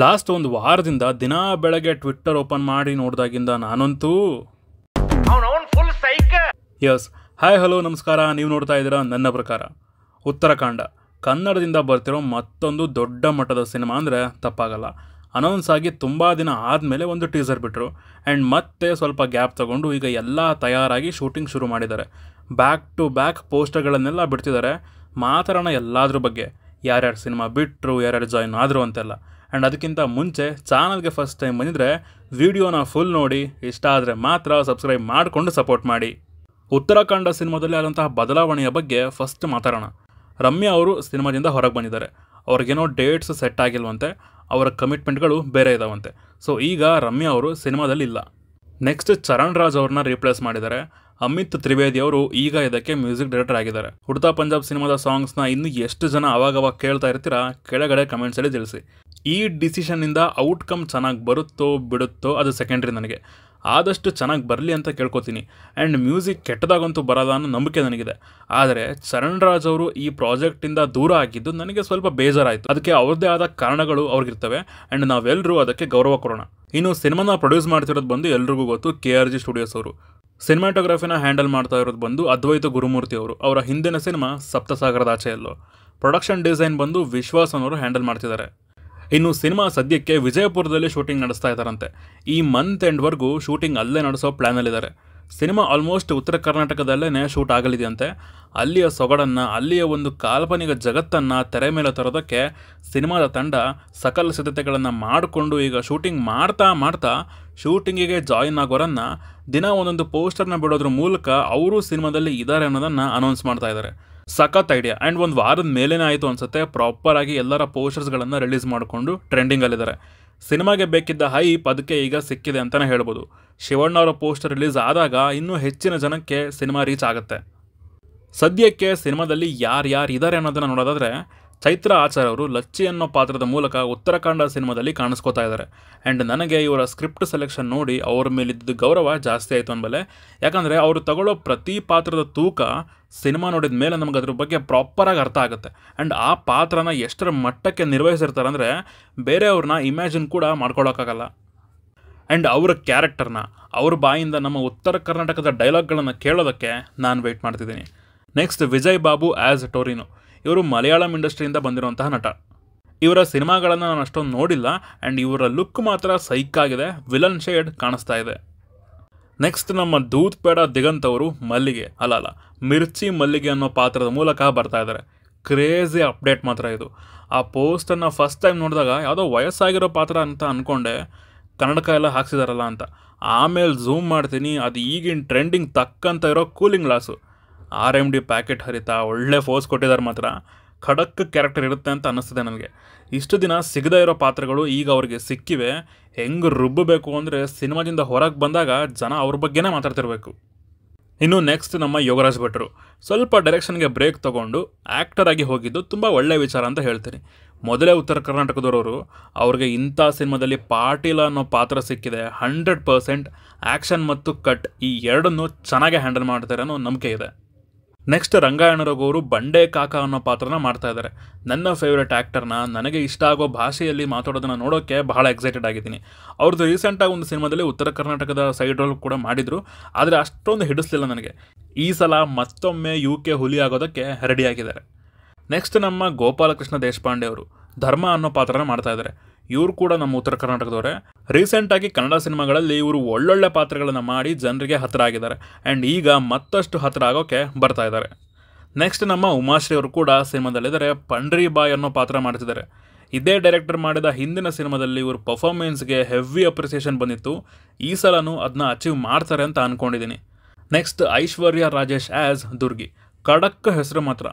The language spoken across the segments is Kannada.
ಲಾಸ್ಟ್ ಒಂದು ವಾರದಿಂದ ದಿನಾ ಬೆಳಗ್ಗೆ ಟ್ವಿಟ್ಟರ್ ಓಪನ್ ಮಾಡಿ ನೋಡಿದಾಗಿಂದ ನಾನಂತೂ ಎಸ್ ಹಾಯ್ ಹಲೋ ನಮಸ್ಕಾರ ನೀವು ನೋಡ್ತಾ ಇದ್ದೀರಾ ನನ್ನ ಪ್ರಕಾರ ಉತ್ತರಾಖಂಡ ಕನ್ನಡದಿಂದ ಬರ್ತಿರೋ ಮತ್ತೊಂದು ದೊಡ್ಡ ಮಟ್ಟದ ಸಿನಿಮಾ ಅಂದರೆ ತಪ್ಪಾಗಲ್ಲ ಅನೌನ್ಸ್ ಆಗಿ ತುಂಬ ದಿನ ಆದಮೇಲೆ ಒಂದು ಟೀಸರ್ ಬಿಟ್ಟರು ಆ್ಯಂಡ್ ಮತ್ತೆ ಸ್ವಲ್ಪ ಗ್ಯಾಪ್ ತಗೊಂಡು ಈಗ ಎಲ್ಲ ತಯಾರಾಗಿ ಶೂಟಿಂಗ್ ಶುರು ಮಾಡಿದ್ದಾರೆ ಬ್ಯಾಕ್ ಟು ಬ್ಯಾಕ್ ಪೋಸ್ಟರ್ಗಳನ್ನೆಲ್ಲ ಬಿಡ್ತಿದ್ದಾರೆ ಮಾತಾಡೋಣ ಎಲ್ಲದ್ರ ಬಗ್ಗೆ ಯಾರ್ಯಾರು ಸಿನಿಮಾ ಬಿಟ್ಟರು ಯಾರ್ಯಾರು ಜಾಯಿನ್ ಆದರು ಅಂತೆಲ್ಲ ಆ್ಯಂಡ್ ಅದಕ್ಕಿಂತ ಮುಂಚೆ ಚಾನಲ್ಗೆ ಫಸ್ಟ್ ಟೈಮ್ ಬಂದಿದ್ರೆ ವಿಡಿಯೋನ ಫುಲ್ ನೋಡಿ ಇಷ್ಟ ಆದರೆ ಮಾತ್ರ ಸಬ್ಸ್ಕ್ರೈಬ್ ಮಾಡಿಕೊಂಡು ಸಪೋರ್ಟ್ ಮಾಡಿ ಉತ್ತರಾಖಂಡ ಸಿನಿಮಾದಲ್ಲಿ ಆದಂತಹ ಬದಲಾವಣೆಯ ಬಗ್ಗೆ ಫಸ್ಟ್ ಮಾತಾಡೋಣ ರಮ್ಯಾ ಅವರು ಸಿನಿಮಾದಿಂದ ಹೊರಗೆ ಬಂದಿದ್ದಾರೆ ಅವ್ರಿಗೇನೋ ಡೇಟ್ಸ್ ಸೆಟ್ ಆಗಿಲ್ವಂತೆ ಅವರ ಕಮಿಟ್ಮೆಂಟ್ಗಳು ಬೇರೆ ಇದಾವಂತೆ ಸೊ ಈಗ ರಮ್ಯಾ ಅವರು ಸಿನಿಮಾದಲ್ಲಿ ಇಲ್ಲ ನೆಕ್ಸ್ಟ್ ಚರಣ್ ರಾಜ್ ಅವ್ರನ್ನ ರೀಪ್ಲೇಸ್ ಮಾಡಿದ್ದಾರೆ ಅಮಿತ್ ತ್ರಿವೇದಿ ಅವರು ಈಗ ಇದಕ್ಕೆ ಮ್ಯೂಸಿಕ್ ಡೈರೆಕ್ಟರ್ ಆಗಿದ್ದಾರೆ ಹುಡ್ತಾ ಪಂಜಾಬ್ ಸಿನಿಮಾದ ಸಾಂಗ್ಸ್ನ ಇನ್ನು ಎಷ್ಟು ಜನ ಅವಾಗವಾಗ ಕೇಳ್ತಾ ಇರ್ತೀರಾ ಕೆಳಗಡೆ ಕಮೆಂಟ್ಸಲ್ಲಿ ತಿಳಿಸಿ ಈ ಡಿಸಿಷನ್ನಿಂದ ಔಟ್ಕಮ್ ಚೆನ್ನಾಗಿ ಬರುತ್ತೋ ಬಿಡುತ್ತೋ ಅದು ಸೆಕೆಂಡ್ರಿ ನನಗೆ ಆದಷ್ಟು ಚೆನ್ನಾಗಿ ಬರಲಿ ಅಂತ ಕೇಳ್ಕೊತೀನಿ ಆ್ಯಂಡ್ ಮ್ಯೂಸಿಕ್ ಕೆಟ್ಟದಾಗಂತೂ ಬರಲ್ಲ ಅನ್ನೋ ನಂಬಿಕೆ ನನಗಿದೆ ಆದರೆ ರಾಜ್ ಅವರು ಈ ಪ್ರಾಜೆಕ್ಟಿಂದ ದೂರ ಆಗಿದ್ದು ನನಗೆ ಸ್ವಲ್ಪ ಬೇಜಾರಾಯಿತು ಅದಕ್ಕೆ ಅವ್ರದ್ದೇ ಆದ ಕಾರಣಗಳು ಅವ್ರಿಗಿರ್ತವೆ ಆ್ಯಂಡ್ ನಾವೆಲ್ಲರೂ ಅದಕ್ಕೆ ಗೌರವ ಕೊಡೋಣ ಇನ್ನು ಸಿನಿಮಾನ ಪ್ರೊಡ್ಯೂಸ್ ಮಾಡ್ತಿರೋದು ಬಂದು ಎಲ್ರಿಗೂ ಗೊತ್ತು ಕೆ ಆರ್ ಜಿ ಸ್ಟುಡಿಯೋಸ್ ಅವರು ಸಿನಿಮಾಟೋಗ್ರಫಿನ ಹ್ಯಾಂಡಲ್ ಮಾಡ್ತಾ ಇರೋದು ಬಂದು ಅದ್ವೈತ ಗುರುಮೂರ್ತಿ ಅವರು ಅವರ ಹಿಂದಿನ ಸಿನಿಮಾ ಸಪ್ತಸಾಗರದ ಆಚೆಯಲ್ಲೋ ಪ್ರೊಡಕ್ಷನ್ ಡಿಸೈನ್ ಬಂದು ವಿಶ್ವಾಸ್ ಅನ್ನೋರು ಹ್ಯಾಂಡಲ್ ಮಾಡ್ತಿದ್ದಾರೆ ಇನ್ನು ಸಿನಿಮಾ ಸದ್ಯಕ್ಕೆ ವಿಜಯಪುರದಲ್ಲಿ ಶೂಟಿಂಗ್ ನಡೆಸ್ತಾ ಇದ್ದಾರಂತೆ ಈ ಮಂತ್ ಎಂಡ್ವರೆಗೂ ಶೂಟಿಂಗ್ ಅಲ್ಲೇ ನಡೆಸೋ ಪ್ಲ್ಯಾನಲ್ಲಿದ್ದಾರೆ ಸಿನಿಮಾ ಆಲ್ಮೋಸ್ಟ್ ಉತ್ತರ ಕರ್ನಾಟಕದಲ್ಲೇ ಶೂಟ್ ಆಗಲಿದೆಯಂತೆ ಅಲ್ಲಿಯ ಸೊಗಡನ್ನು ಅಲ್ಲಿಯ ಒಂದು ಕಾಲ್ಪನಿಕ ಜಗತ್ತನ್ನು ತೆರೆ ಮೇಲೆ ತರೋದಕ್ಕೆ ಸಿನಿಮಾದ ತಂಡ ಸಕಲ ಸಿದ್ಧತೆಗಳನ್ನು ಮಾಡಿಕೊಂಡು ಈಗ ಶೂಟಿಂಗ್ ಮಾಡ್ತಾ ಮಾಡ್ತಾ ಶೂಟಿಂಗಿಗೆ ಜಾಯಿನ್ ಆಗೋರನ್ನು ದಿನ ಒಂದೊಂದು ಪೋಸ್ಟರ್ನ ಬಿಡೋದ್ರ ಮೂಲಕ ಅವರು ಸಿನಿಮಾದಲ್ಲಿ ಇದ್ದಾರೆ ಅನ್ನೋದನ್ನು ಅನೌನ್ಸ್ ಮಾಡ್ತಾ ಇದ್ದಾರೆ ಸಖತ್ ಐಡಿಯಾ ಆ್ಯಂಡ್ ಒಂದು ವಾರದ ಮೇಲೇನೇ ಆಯಿತು ಅನಿಸುತ್ತೆ ಪ್ರಾಪರಾಗಿ ಎಲ್ಲರ ಪೋಸ್ಟರ್ಸ್ಗಳನ್ನು ರಿಲೀಸ್ ಮಾಡಿಕೊಂಡು ಟ್ರೆಂಡಿಂಗಲ್ಲಿದ್ದಾರೆ ಸಿನಿಮಾಗೆ ಬೇಕಿದ್ದ ಹೈ ಅದಕ್ಕೆ ಈಗ ಸಿಕ್ಕಿದೆ ಅಂತಲೇ ಹೇಳ್ಬೋದು ಶಿವಣ್ಣ ಅವರ ಪೋಸ್ಟರ್ ರಿಲೀಸ್ ಆದಾಗ ಇನ್ನೂ ಹೆಚ್ಚಿನ ಜನಕ್ಕೆ ಸಿನಿಮಾ ರೀಚ್ ಆಗುತ್ತೆ ಸದ್ಯಕ್ಕೆ ಸಿನಿಮಾದಲ್ಲಿ ಯಾರು ಯಾರು ಇದ್ದಾರೆ ಅನ್ನೋದನ್ನು ನೋಡೋದಾದರೆ ಚೈತ್ರ ಆಚಾರ್ಯ ಅವರು ಲಚ್ಚಿ ಅನ್ನೋ ಪಾತ್ರದ ಮೂಲಕ ಉತ್ತರಾಖಂಡ ಸಿನಿಮಾದಲ್ಲಿ ಕಾಣಿಸ್ಕೋತಾ ಇದ್ದಾರೆ ಆ್ಯಂಡ್ ನನಗೆ ಇವರ ಸ್ಕ್ರಿಪ್ಟ್ ಸೆಲೆಕ್ಷನ್ ನೋಡಿ ಅವರ ಮೇಲಿದ್ದ ಗೌರವ ಜಾಸ್ತಿ ಆಯಿತು ಅಂದಮೇಲೆ ಯಾಕಂದರೆ ಅವರು ತಗೊಳ್ಳೋ ಪ್ರತಿ ಪಾತ್ರದ ತೂಕ ಸಿನಿಮಾ ನೋಡಿದ ಮೇಲೆ ನಮಗೆ ಅದ್ರ ಬಗ್ಗೆ ಪ್ರಾಪರಾಗಿ ಅರ್ಥ ಆಗುತ್ತೆ ಆ್ಯಂಡ್ ಆ ಪಾತ್ರನ ಎಷ್ಟರ ಮಟ್ಟಕ್ಕೆ ನಿರ್ವಹಿಸಿರ್ತಾರೆ ಅಂದರೆ ಬೇರೆಯವ್ರನ್ನ ಇಮ್ಯಾಜಿನ್ ಕೂಡ ಮಾಡ್ಕೊಳ್ಳೋಕ್ಕಾಗಲ್ಲ ಆ್ಯಂಡ್ ಅವರ ಕ್ಯಾರೆಕ್ಟರ್ನ ಅವ್ರ ಬಾಯಿಂದ ನಮ್ಮ ಉತ್ತರ ಕರ್ನಾಟಕದ ಡೈಲಾಗ್ಗಳನ್ನು ಕೇಳೋದಕ್ಕೆ ನಾನು ವೆಯ್ಟ್ ಮಾಡ್ತಿದ್ದೀನಿ next Vijay Babu as Torino ಇವರು ಮಲಯಾಳಂ ಇಂಡಸ್ಟ್ರಿಯಿಂದ ಬಂದಿರುವಂತಹ ನಟ ಇವರ ಸಿನಿಮಾಗಳನ್ನು ನಾನು ಅಷ್ಟೊಂದು ನೋಡಿಲ್ಲ ಆ್ಯಂಡ್ ಇವರ ಲುಕ್ ಮಾತ್ರ ಸೈಕ್ ಆಗಿದೆ ವಿಲನ್ ಶೇಡ್ ಕಾಣಿಸ್ತಾ ಇದೆ ನೆಕ್ಸ್ಟ್ ನಮ್ಮ ದೂತ್ ಪೇಡ ದಿಗಂತ್ ಅವರು ಮಲ್ಲಿಗೆ ಅಲ್ಲ ಅಲ್ಲ ಮಿರ್ಚಿ ಮಲ್ಲಿಗೆ ಅನ್ನೋ ಪಾತ್ರದ ಮೂಲಕ ಬರ್ತಾ ಇದ್ದಾರೆ ಕ್ರೇಜಿ ಅಪ್ಡೇಟ್ ಮಾತ್ರ ಇದು ಆ ಪೋಸ್ಟನ್ನು ಫಸ್ಟ್ ಟೈಮ್ ನೋಡಿದಾಗ ಯಾವುದೋ ವಯಸ್ಸಾಗಿರೋ ಪಾತ್ರ ಅಂತ ಅಂದ್ಕೊಂಡೆ ಕನ್ನಡಕ ಎಲ್ಲ ಹಾಕ್ಸಿದಾರಲ್ಲ ಅಂತ ಆಮೇಲೆ ಝೂಮ್ ಮಾಡ್ತೀನಿ ಅದು ಈಗಿನ ಟ್ರೆಂಡಿಂಗ್ ತಕ್ಕಂತ ಇರೋ cooling glass R M D packet ಹರಿತಾ ಒಳ್ಳೆ ಫೋರ್ಸ್ ಕೊಟ್ಟಿದ್ದಾರೆ ಮಾತ್ರ ಖಡಕ್ ಕ್ಯಾರೆಕ್ಟರ್ ಇರುತ್ತೆ ಅಂತ ಅನ್ನಿಸ್ತಿದೆ ನನಗೆ ಇಷ್ಟು ದಿನ ಸಿಗದೇ ಇರೋ ಪಾತ್ರಗಳು ಈಗ ಅವ್ರಿಗೆ ಸಿಕ್ಕಿವೆ ಹೆಂಗೆ ರುಬ್ಬಬೇಕು ಅಂದರೆ ಸಿನಿಮಾದಿಂದ ಹೊರಗೆ ಬಂದಾಗ ಜನ ಅವ್ರ ಬಗ್ಗೆನೇ ಮಾತಾಡ್ತಿರ್ಬೇಕು ಇನ್ನು ನೆಕ್ಸ್ಟ್ ನಮ್ಮ ಯೋಗರಾಜ್ ಭಟ್ರು ಸ್ವಲ್ಪ ಡೈರೆಕ್ಷನ್ಗೆ ಬ್ರೇಕ್ ತೊಗೊಂಡು ಆ್ಯಕ್ಟರ್ ಆಗಿ ಹೋಗಿದ್ದು ತುಂಬ ಒಳ್ಳೆಯ ವಿಚಾರ ಅಂತ ಹೇಳ್ತೀನಿ ಮೊದಲೇ ಉತ್ತರ ಕರ್ನಾಟಕದವರು ಅವ್ರಿಗೆ ಇಂಥ ಸಿನಿಮಾದಲ್ಲಿ ಪಾಟೀಲ ಅನ್ನೋ ಪಾತ್ರ ಸಿಕ್ಕಿದೆ ಹಂಡ್ರೆಡ್ ಪರ್ಸೆಂಟ್ ಆ್ಯಕ್ಷನ್ ಮತ್ತು ಕಟ್ ಈ ಎರಡನ್ನೂ ಚೆನ್ನಾಗಿ ಹ್ಯಾಂಡಲ್ ಮಾಡ್ತಾರೆ ಅನ್ನೋ ನಂಬಿಕೆ ಇದೆ ನೆಕ್ಸ್ಟ್ ರಂಗಾಯಣರಗೋರು ಬಂಡೆ ಕಾಕ ಅನ್ನೋ ಪಾತ್ರನ ಮಾಡ್ತಾ ಇದ್ದಾರೆ ನನ್ನ ಫೇವ್ರೆಟ್ ಆ್ಯಕ್ಟರ್ನ ನನಗೆ ಇಷ್ಟ ಆಗೋ ಭಾಷೆಯಲ್ಲಿ ಮಾತಾಡೋದನ್ನು ನೋಡೋಕ್ಕೆ ಬಹಳ ಎಕ್ಸೈಟೆಡ್ ಆಗಿದ್ದೀನಿ ಅವ್ರದ್ದು ರೀಸೆಂಟಾಗಿ ಒಂದು ಸಿನಿಮಾದಲ್ಲಿ ಉತ್ತರ ಕರ್ನಾಟಕದ ಸೈಡ್ ರೋಲ್ ಕೂಡ ಮಾಡಿದರು ಆದರೆ ಅಷ್ಟೊಂದು ಹಿಡಿಸ್ಲಿಲ್ಲ ನನಗೆ ಈ ಸಲ ಮತ್ತೊಮ್ಮೆ ಯು ಕೆ ಹುಲಿ ಆಗೋದಕ್ಕೆ ರೆಡಿಯಾಗಿದ್ದಾರೆ ನೆಕ್ಸ್ಟ್ ನಮ್ಮ ಗೋಪಾಲಕೃಷ್ಣ ದೇಶಪಾಂಡೆ ಅವರು ಧರ್ಮ ಅನ್ನೋ ಪಾತ್ರನ ಮಾಡ್ತಾ ಇದ್ದಾರೆ ಇವರು ಕೂಡ ನಮ್ಮ ಉತ್ತರ ಕರ್ನಾಟಕದವರೇ ರೀಸೆಂಟಾಗಿ ಕನ್ನಡ ಸಿನಿಮಾಗಳಲ್ಲಿ ಇವರು ಒಳ್ಳೊಳ್ಳೆ ಪಾತ್ರಗಳನ್ನು ಮಾಡಿ ಜನರಿಗೆ ಹತ್ರ ಆಗಿದ್ದಾರೆ ಆ್ಯಂಡ್ ಈಗ ಮತ್ತಷ್ಟು ಹತ್ರ ಆಗೋಕ್ಕೆ ಬರ್ತಾ ಇದ್ದಾರೆ ನೆಕ್ಸ್ಟ್ ನಮ್ಮ ಉಮಾಶ್ರೀ ಅವರು ಕೂಡ ಸಿನಿಮಾದಲ್ಲಿದ್ದಾರೆ ಪಂಡ್ರಿ ಬಾಯ್ ಅನ್ನೋ ಪಾತ್ರ ಮಾಡ್ತಿದ್ದಾರೆ ಇದೇ ಡೈರೆಕ್ಟರ್ ಮಾಡಿದ ಹಿಂದಿನ ಸಿನಿಮಾದಲ್ಲಿ ಇವರು ಪರ್ಫಾರ್ಮೆನ್ಸ್ಗೆ ಹೆವಿ ಅಪ್ರಿಸಿಯೇಷನ್ ಬಂದಿತ್ತು ಈ ಸಲನೂ ಅದನ್ನ ಅಚೀವ್ ಮಾಡ್ತಾರೆ ಅಂತ ಅಂದ್ಕೊಂಡಿದ್ದೀನಿ ನೆಕ್ಸ್ಟ್ ಐಶ್ವರ್ಯ ರಾಜೇಶ್ ಆ್ಯಸ್ ದುರ್ಗಿ ಖಡಕ್ ಹೆಸರು ಮಾತ್ರ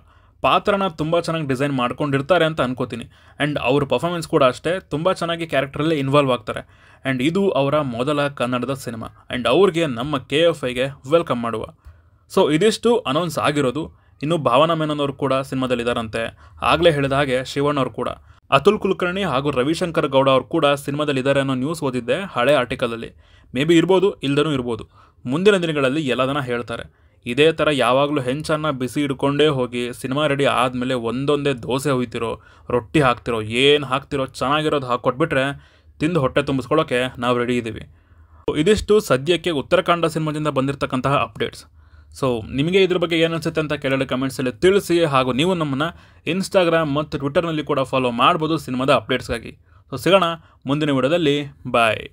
ಪಾತ್ರನ ತುಂಬ ಚೆನ್ನಾಗಿ ಡಿಸೈನ್ ಮಾಡ್ಕೊಂಡಿರ್ತಾರೆ ಅಂತ ಅನ್ಕೋತೀನಿ ಆ್ಯಂಡ್ ಅವ್ರ ಪರ್ಫಾಮೆನ್ಸ್ ಕೂಡ ಅಷ್ಟೇ ತುಂಬ ಚೆನ್ನಾಗಿ ಕ್ಯಾರೆಕ್ಟ್ರಲ್ಲೇ ಇನ್ವಾಲ್ವ್ ಆಗ್ತಾರೆ ಆ್ಯಂಡ್ ಇದು ಅವರ ಮೊದಲ ಕನ್ನಡದ ಸಿನಿಮಾ ಆ್ಯಂಡ್ ಅವ್ರಿಗೆ ನಮ್ಮ ಕೆ ಎಫ್ ಐಗೆ ವೆಲ್ಕಮ್ ಮಾಡುವ ಸೊ ಇದಿಷ್ಟು ಅನೌನ್ಸ್ ಆಗಿರೋದು ಇನ್ನು ಭಾವನಾ ಮೆನನ್ ಅವರು ಕೂಡ ಇದ್ದಾರಂತೆ ಆಗಲೇ ಹೇಳಿದ ಹಾಗೆ ಶಿವಣ್ಣ ಅವರು ಕೂಡ ಅತುಲ್ ಕುಲಕರ್ಣಿ ಹಾಗೂ ರವಿಶಂಕರ್ ಗೌಡ ಅವರು ಕೂಡ ಸಿನಿಮಾದಲ್ಲಿದ್ದಾರೆ ಅನ್ನೋ ನ್ಯೂಸ್ ಓದಿದ್ದೆ ಹಳೆ ಆರ್ಟಿಕಲಲ್ಲಿ ಮೇ ಬಿ ಇರ್ಬೋದು ಇಲ್ದನೂ ಇರ್ಬೋದು ಮುಂದಿನ ದಿನಗಳಲ್ಲಿ ಎಲ್ಲದನ್ನ ಹೇಳ್ತಾರೆ ಇದೇ ಥರ ಯಾವಾಗಲೂ ಹೆಂಚನ್ನು ಬಿಸಿ ಹಿಡ್ಕೊಂಡೇ ಹೋಗಿ ಸಿನಿಮಾ ರೆಡಿ ಆದಮೇಲೆ ಒಂದೊಂದೇ ದೋಸೆ ಹೋಯ್ತಿರೋ ರೊಟ್ಟಿ ಹಾಕ್ತಿರೋ ಏನು ಹಾಕ್ತಿರೋ ಚೆನ್ನಾಗಿರೋದು ಹಾಕ್ಕೊಟ್ಬಿಟ್ರೆ ತಿಂದು ಹೊಟ್ಟೆ ತುಂಬಿಸ್ಕೊಳ್ಳೋಕ್ಕೆ ನಾವು ರೆಡಿ ಇದ್ದೀವಿ ಇದಿಷ್ಟು ಸದ್ಯಕ್ಕೆ ಉತ್ತರಾಖಂಡ ಸಿನಿಮಾದಿಂದ ಬಂದಿರತಕ್ಕಂತಹ ಅಪ್ಡೇಟ್ಸ್ ಸೊ ನಿಮಗೆ ಇದ್ರ ಬಗ್ಗೆ ಏನು ಅನಿಸುತ್ತೆ ಅಂತ ಕೇಳಲು ಕಮೆಂಟ್ಸಲ್ಲಿ ತಿಳಿಸಿ ಹಾಗೂ ನೀವು ನಮ್ಮನ್ನು ಇನ್ಸ್ಟಾಗ್ರಾಮ್ ಮತ್ತು ಟ್ವಿಟರ್ನಲ್ಲಿ ಕೂಡ ಫಾಲೋ ಮಾಡ್ಬೋದು ಸಿನಿಮಾದ ಅಪ್ಡೇಟ್ಸ್ಗಾಗಿ ಸೊ ಸಿಗೋಣ ಮುಂದಿನ ವಿಡಿಯೋದಲ್ಲಿ ಬಾಯ್